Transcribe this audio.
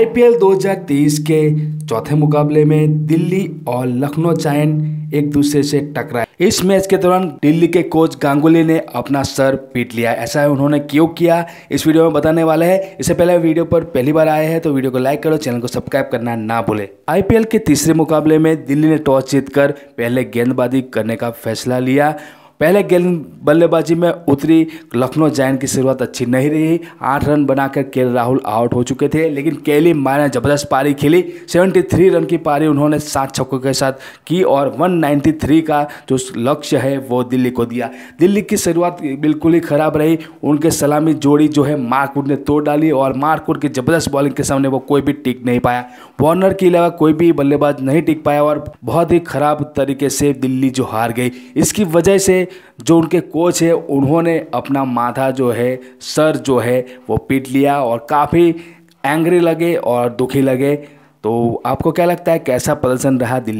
IPL 2023 के चौथे मुकाबले में दिल्ली और लखनऊ चायन एक दूसरे से टकराए इस मैच के दौरान दिल्ली के कोच गांगुली ने अपना सर पीट लिया ऐसा है उन्होंने क्यों किया इस वीडियो में बताने वाले हैं इससे पहले वीडियो पर पहली बार आए हैं तो वीडियो को लाइक करो चैनल को सब्सक्राइब करना ना भूले आईपीएल के तीसरे मुकाबले में दिल्ली ने टॉस जीतकर पहले गेंदबाजी करने का फैसला लिया पहले गेंद बल्लेबाजी में उतरी लखनऊ जैन की शुरुआत अच्छी नहीं रही आठ रन बनाकर के राहुल आउट हो चुके थे लेकिन केली माया ने ज़बरदस्त पारी खेली सेवेंटी थ्री रन की पारी उन्होंने सात छक्कों के साथ की और वन नाइन्टी थ्री का जो लक्ष्य है वो दिल्ली को दिया दिल्ली की शुरुआत बिल्कुल ही खराब रही उनके सलामी जोड़ी जो है मार्कवुड ने तोड़ डाली और मार्कवुड की ज़बरदस्त बॉलिंग के सामने वो कोई भी टिक नहीं पाया वार्नर के अलावा कोई भी बल्लेबाज नहीं टिक पाया और बहुत ही खराब तरीके से दिल्ली जो हार गई इसकी वजह से जो उनके कोच है उन्होंने अपना माथा जो है सर जो है वो पीट लिया और काफ़ी एंग्री लगे और दुखी लगे तो आपको क्या लगता है कैसा प्रदर्शन रहा दिल्ली